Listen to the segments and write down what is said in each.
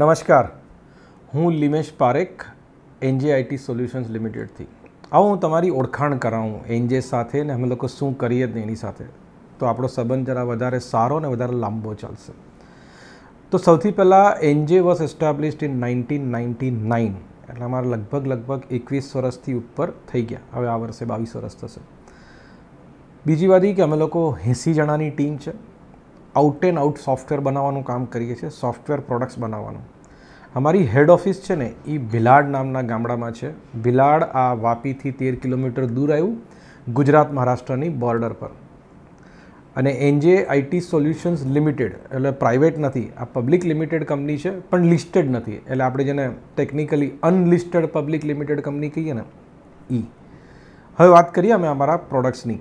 નમસ્કાર હું લિમેશ પારેખ એનજેઆઈટી સોલ્યુશન્સ લિમિટેડથી આવો હું તમારી ઓળખાણ કરાવું એનજે સાથે ને અમે લોકો શું કરીએ જ એની સાથે તો આપણો સંબંધ જરા વધારે સારો ને વધારે લાંબો ચાલશે તો સૌથી પહેલાં NJ was established in nineteen ninety nine એટલે અમારા લગભગ લગભગ એકવીસ વર્ષથી ઉપર થઈ ગયા હવે આ વર્ષે બાવીસ વર્ષ થશે બીજી વાત એ કે અમે લોકો એંસી જણાની ટીમ છે આઉટ એન્ડ આઉટ સોફ્ટવેર બનાવવાનું કામ કરીએ છીએ સોફ્ટવેર પ્રોડક્ટ્સ બનાવવાનું અમારી હેડ ઓફિસ છે ને એ ભિલાડ નામના ગામડામાં છે ભિલાડ આ વાપીથી તેર કિલોમીટર દૂર આવ્યું ગુજરાત મહારાષ્ટ્રની બોર્ડર પર અને એનજે આઈટી સોલ્યુશન્સ લિમિટેડ એટલે પ્રાઇવેટ નથી આ પબ્લિક લિમિટેડ કંપની છે પણ લિસ્ટેડ નથી એટલે આપણે જેને technically unlisted public limited company કહીએ ને ઈ હવે વાત કરીએ અમે અમારા પ્રોડક્ટ્સની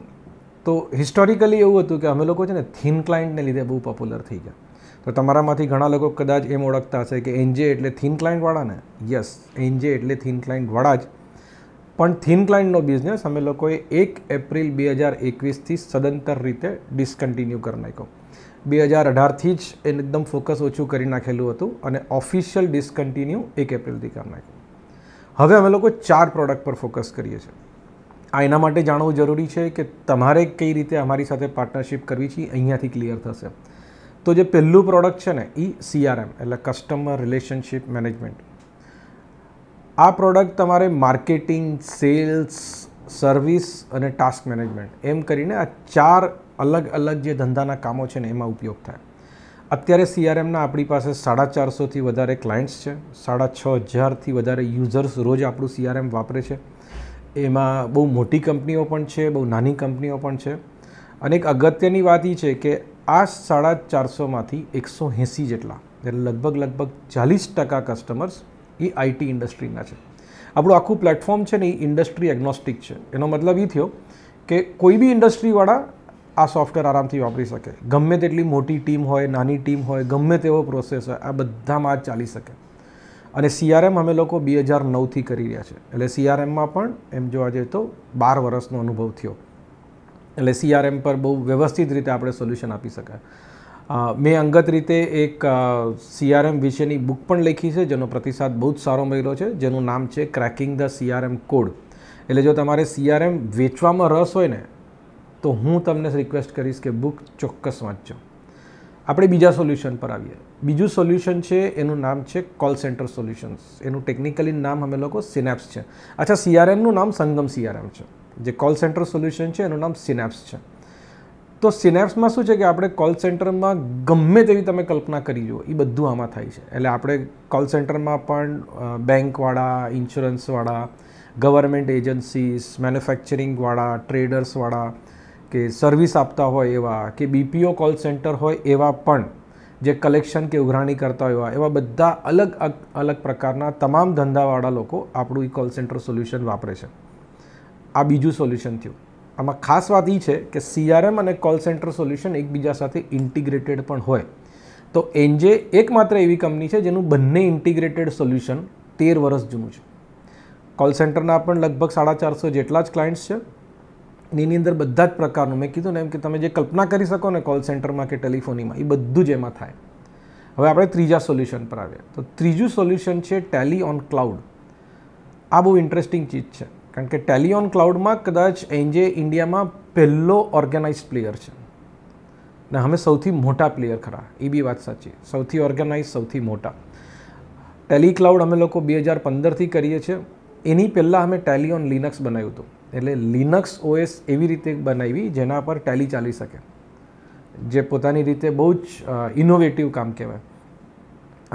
તો હિસ્ટોરિકલી એવું હતું કે અમે લોકો છે ને થિન ક્લાયન્ટને લીધે બહુ પોપ્યુલર થઈ ગયા તો તમારામાંથી ઘણા લોકો કદાચ એમ ઓળખતા હશે કે એનજે એટલે થીન ક્લાયન્ટવાળાને યસ એનજે એટલે થીન ક્લાયન્ટવાળા જ પણ થિન ક્લાયન્ટનો બિઝનેસ અમે લોકોએ એક એપ્રિલ બે હજાર એકવીસથી સદંતર રીતે ડિસકન્ટિન્યુ કરી નાખ્યો બે હજાર અઢારથી જ એને એકદમ ફોકસ ઓછું કરી નાખેલું હતું અને ઓફિશિયલ ડિસકન્ટિન્યુ એક એપ્રિલથી કરી નાખ્યું હવે અમે લોકો ચાર પ્રોડક્ટ પર ફોકસ કરીએ છીએ આ એના માટે જાણવું જરૂરી છે કે તમારે કઈ રીતે અમારી સાથે પાર્ટનરશિપ કરવી છે અહીંયાથી ક્લિયર થશે તો જે પહેલું પ્રોડક્ટ છે ને એ સીઆરએમ એટલે કસ્ટમર રિલેશનશિપ મેનેજમેન્ટ આ પ્રોડક્ટ તમારે માર્કેટિંગ સેલ્સ સર્વિસ અને ટાસ્ક મેનેજમેન્ટ એમ કરીને આ ચાર અલગ અલગ જે ધંધાના કામો છે ને એમાં ઉપયોગ થાય અત્યારે સીઆરએમના આપણી પાસે સાડા ચારસોથી વધારે ક્લાયન્ટ્સ છે સાડા છ હજારથી વધારે યુઝર્સ રોજ આપણું સીઆરએમ વાપરે છે એમાં બહુ મોટી કંપનીઓ પણ છે બહુ નાની કંપનીઓ પણ છે અને એક અગત્યની વાત એ છે કે આ સાડા ચારસોમાંથી એકસો એંસી જેટલા એટલે લગભગ લગભગ ચાલીસ ટકા કસ્ટમર્સ એ આઈટી ઇન્ડસ્ટ્રીના છે આપણું આખું પ્લેટફોર્મ છે ને એ ઇન્ડસ્ટ્રી એગ્નોસ્ટિક છે એનો મતલબ એ થયો કે કોઈ બી ઇન્ડસ્ટ્રીવાળા આ સોફ્ટવેર આરામથી વાપરી શકે ગમે તેટલી મોટી ટીમ હોય નાની ટીમ હોય ગમે તેવો પ્રોસેસ હોય આ બધામાં જ ચાલી શકે અને સીઆરએમ અમે લોકો બે હજાર નવથી કરી રહ્યા છે એટલે સીઆરએમમાં પણ એમ જોવા જઈએ તો બાર વર્ષનો અનુભવ થયો એટલે સીઆરએમ પર બહુ વ્યવસ્થિત રીતે આપણે સોલ્યુશન આપી શકાય મેં અંગત રીતે એક સીઆરએમ વિશેની બુક પણ લખી છે જેનો પ્રતિસાદ બહુ જ સારો મળ્યો છે જેનું નામ છે ક્રેકિંગ ધ સીઆરએમ કોડ એટલે જો તમારે સીઆરએમ વેચવામાં રસ હોય ને તો હું તમને રિક્વેસ્ટ કરીશ કે બુક ચોક્કસ વાંચજો આપણે બીજા સોલ્યુશન પર આવીએ બીજું સોલ્યુશન છે એનું નામ છે કોલ સેન્ટર સોલ્યુશન્સ એનું ટેકનિકલી નામ અમે લોકો સિનેપ્સ છે અચ્છા સીઆરએમનું નામ સંગમ સીઆરએમ છે જે કોલ સેન્ટર સોલ્યુશન છે એનું નામ સિનેપ્સ છે તો સિનેપ્સમાં શું છે કે આપણે કોલ સેન્ટરમાં ગમે તેવી તમે કલ્પના કરી જુઓ એ બધું આમાં થાય છે એટલે આપણે કોલ સેન્ટરમાં પણ બેંકવાળા ઇન્સ્યોરન્સવાળા ગવર્મેન્ટ એજન્સીસ મેન્યુફેક્ચરિંગવાળા ટ્રેડર્સવાળા કે સર્વિસ આપતા હોય એવા કે બીપીઓ કોલ સેન્ટર હોય એવા પણ જે કલેક્શન કે ઉઘરાણી કરતા હોય એવા બધા અલગ અલગ પ્રકારના તમામ ધંધાવાળા લોકો આપણું એ કોલ સેન્ટર સોલ્યુશન વાપરે છે આ બીજું સોલ્યુશન થયું આમાં ખાસ વાત એ છે કે સીઆરએમ અને કોલ સેન્ટર સોલ્યુશન એકબીજા સાથે ઇન્ટિગ્રેટેડ પણ હોય તો એનજે એકમાત્ર એવી કંપની છે જેનું બંને ઇન્ટિગ્રેટેડ સોલ્યુશન તેર વર્ષ જૂનું છે કોલ સેન્ટરના પણ લગભગ સાડા ચારસો જેટલા જ ક્લાયન્ટ્સ છે એની અંદર બધા જ પ્રકારનું મેં કીધું ને એમ કે તમે જે કલ્પના કરી શકો ને કોલ સેન્ટરમાં કે ટેલિફોનીમાં એ બધું જ એમાં થાય હવે આપણે ત્રીજા સોલ્યુશન પર આવીએ તો ત્રીજું સોલ્યુશન છે ટેલી ઓન ક્લાઉડ આ બહુ ઇન્ટરેસ્ટિંગ ચીજ છે કારણ કે ટેલી ઓન ક્લાઉડમાં કદાચ એન્જે ઇન્ડિયામાં પહેલો ઓર્ગેનાઇઝ પ્લેયર છે ને અમે સૌથી મોટા પ્લેયર ખરા એ બી વાત સાચી સૌથી ઓર્ગેનાઇઝ સૌથી મોટા ટેલી ક્લાઉડ અમે લોકો બે હજાર પંદરથી કરીએ છીએ એની પહેલાં અમે ટેલી ઓન લિનક્સ બનાવ્યું હતું એટલે લિનક્સ ઓએસ એવી રીતે બનાવી જેના પર ટેલી ચાલી શકે જે પોતાની રીતે બહુ જ ઇનોવેટિવ કામ કહેવાય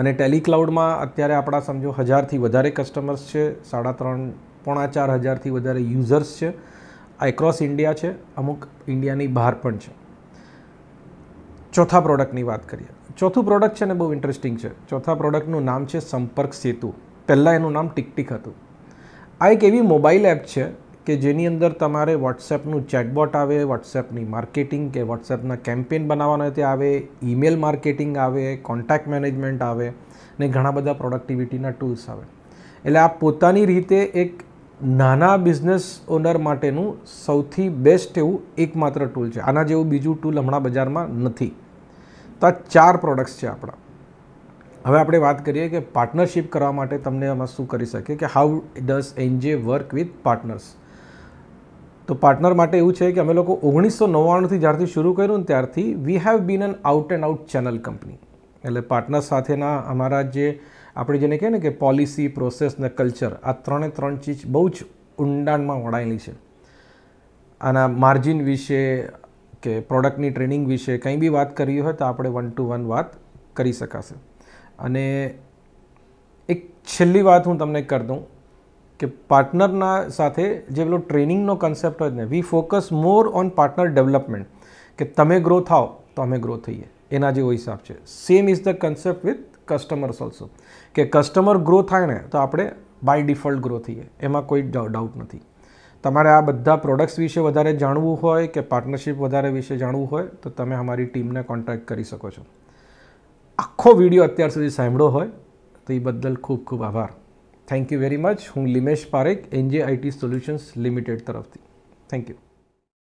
અને ટેલી ક્લાઉડમાં અત્યારે આપણા સમજો હજારથી વધારે કસ્ટમર્સ છે સાડા ત્રણ પોણા ચાર હજારથી વધારે યુઝર્સ છે આ એક્રોસ ઇન્ડિયા છે અમુક ઇન્ડિયાની બહાર પણ છે ચોથા પ્રોડક્ટની વાત કરીએ ચોથું પ્રોડક્ટ છે ને બહુ ઇન્ટરેસ્ટિંગ છે ચોથા પ્રોડક્ટનું નામ છે સંપર્ક સેતુ પહેલાં એનું નામ ટિકટિક હતું આ એક એવી મોબાઈલ એપ છે કે જેની અંદર તમારે વોટ્સએપનું ચેટબોટ આવે વોટ્સએપની માર્કેટિંગ કે વોટ્સએપના કેમ્પેન બનાવવાના તે આવે ઈમેલ માર્કેટિંગ આવે કોન્ટેક્ટ મેનેજમેન્ટ આવે ને ઘણા બધા પ્રોડક્ટિવિટીના ટૂલ્સ આવે એટલે આ પોતાની રીતે એક નાના બિઝનેસ ઓનર માટેનું સૌથી બેસ્ટ એવું એકમાત્ર ટૂલ છે આના જેવું બીજું ટૂલ હમણાં બજારમાં નથી તો આ ચાર પ્રોડક્ટ્સ છે આપણા હવે આપણે વાત કરીએ કે પાર્ટનરશિપ કરવા માટે તમને આમાં શું કરી શકીએ કે how does NJ work with partners તો પાર્ટનર માટે એવું છે કે અમે લોકો ઓગણીસો નવ્વાણુંથી જ્યારથી શરૂ કર્યું ને ત્યારથી we have been an out and out channel company એટલે પાર્ટનર સાથેના અમારા જે આપણે જેને કહીએ ને કે પોલિસી પ્રોસેસ ને કલ્ચર આ ત્રણે ત્રણ ચીજ બહુ જ ઊંડાણમાં વણાયેલી છે આના માર્જિન વિશે કે પ્રોડક્ટની ટ્રેનિંગ વિશે કંઈ બી વાત કરવી હોય તો આપણે વન ટુ વન વાત કરી શકાશે અને એક છેલ્લી વાત હું તમને કરી દઉં કે પાર્ટનરના સાથે જે પેલો ટ્રેનિંગનો કન્સેપ્ટ હોય ને we focus more on partner development કે તમે ગ્રો થાઓ તો અમે ગ્રો થઈએ એના જેવો હિસાબ છે same is the concept with customers also કે કસ્ટમર ગ્રો થાય ને તો આપણે બાય ડિફોલ્ટ ગ્રો થઈએ એમાં કોઈ ડાઉટ નથી તમારે આ બધા પ્રોડક્ટ્સ વિશે વધારે જાણવું હોય કે પાર્ટનરશિપ વધારે વિશે જાણવું હોય તો તમે અમારી ટીમને કોન્ટેક્ટ કરી શકો છો આખો વિડીયો અત્યાર સુધી સાંભળ્યો હોય તો એ બદલ ખૂબ ખૂબ આભાર થેન્ક યુ વેરી મચ હું Limesh Parekh NJ IT solutions limited તરફથી થેન્ક યુ